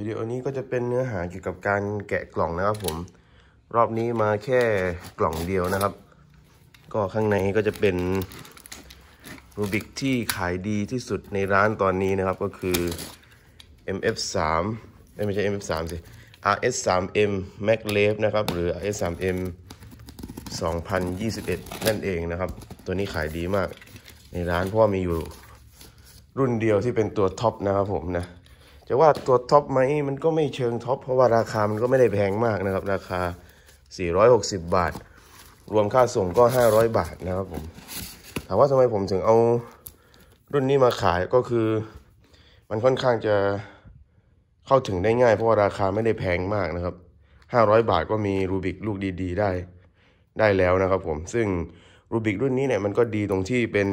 วิดีโอนี้ก็จะเป็นเนื้อหาเกี่ยวกับการแกะกล่องนะครับผมรอบนี้มาแค่กล่องเดียวนะครับ ก็ข้างในก็จะเป็นรูบิกที่ขายดีที่สุดในร้านตอนนี้นะครับก็คือ MF3 ไม่ใช่ MF3 สิ RS3M Mac l a v e นะครับหรือ RS3M 2021 นั่นเองนะครับ ตัวนี้ขายดีมากในร้านเพราะว่ามีอยู่รุ่นเดียวที่เป็นตัวท็อปนะครับผมนะจะว่าตัวท็อปไหมมันก็ไม่เชิงท็อปเพราะว่าราคา มันก็ไม่ได้แพงมากนะครับ ราคา 460 บาท รวมค่าส่งก็ 500 บาทนะครับผมถามว่าทำไมผมถึงเอา รุ่นนี้มาขายก็คือ มันค่อนข้างจะเข้าถึงได้ง่ายเพราะว่าราคาไม่ได้แพงมากนะครับ 500 บาทก็มีรูบิกลูกดีๆได้ได้แล้วนะครับผม ซึ่งรูบิกรุ่นนี้เนี่ยมันก็ดีตรงที่เป็น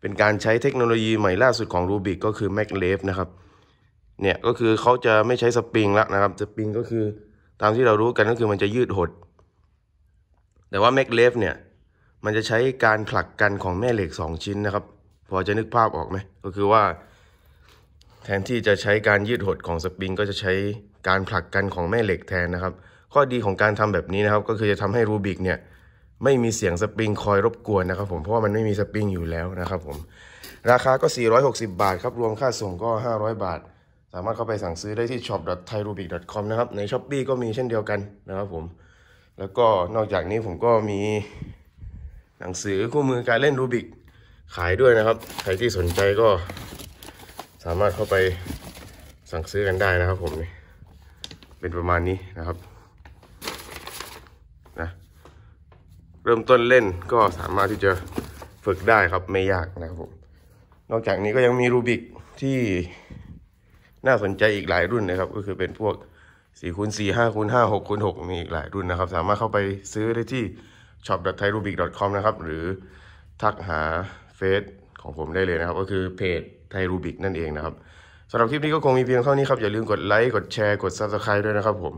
เป็นการใช้เทคโนโลยีใหม่ล่าสุดของรูบิกก็คือ m a g l e ฟนะครับเนี่ย ก็คือเขาจะไม่ใช้สปริงแล้วนะครับ สปริงก็คือตามที่เรารู้กันก็คือมันจะยืดหด แต่ว่าแม็กเลฟเนี่ยมันจะใช้การผลักกันของแม่เหล็ก 2 ชิ้นนะครับพอจะนึกภาพออกไหมก็คือว่า แทนที่จะใช้การยืดหดของสปริงก็จะใช้การผลักกันของแม่เหล็กแทนนะครับ ข้อดีของการทำแบบนี้นะครับก็คือจะทำให้รูบิกเนี่ยไม่มีเสียงสปริงคอยรบกวนนะครับ ผมเพราะว่ามันไม่มีสปริงอยู่แล้วนะครับผมราคาก็ 460 บาทครับรวมค่าส่งก็ 500 บาทสามารถเข้าไปสั่งซื้อได้ที่ shop.thairubic.com นะครับ ใน s h อ p e e ก็มีเช่นเดียวกันนะครับผม แล้วก็นอกจากนี้ผมก็มี หนังสือคู่มือการเล่นรูบิกขายด้วยนะครับ ใครที่สนใจก็สามารถเข้าไปสั่งซื้อกันได้นะครับ ผมนี่เป็นประมาณนี้นะครับนะเริ่มต้นเล่นก็สามารถที่จะฝึกได้ครับไม่ยากนะครับผม นอกจากนี้ก็ยังมีรูบิกที่น่าสนใจอีกหลายรุ่นนะครับ ก็คือเป็นพวก4คูณ4 5คูณ5 6คูณ6มีอีกหลายรุ่นนะครับ สามารถเข้าไปซื้อได้ที่ shop.thairubic.com นะครับ หรือทักหาเฟซของผมได้เลยนะครับ ก็คือเพจ h a i r u b i c นั่นเองนะครับสำหรับคลิปนี้ก็คงมีเพียงเท่านี้ครับ อย่าลืมกดไลค์กดแชร์กด Subscribe ด้วยนะครับผม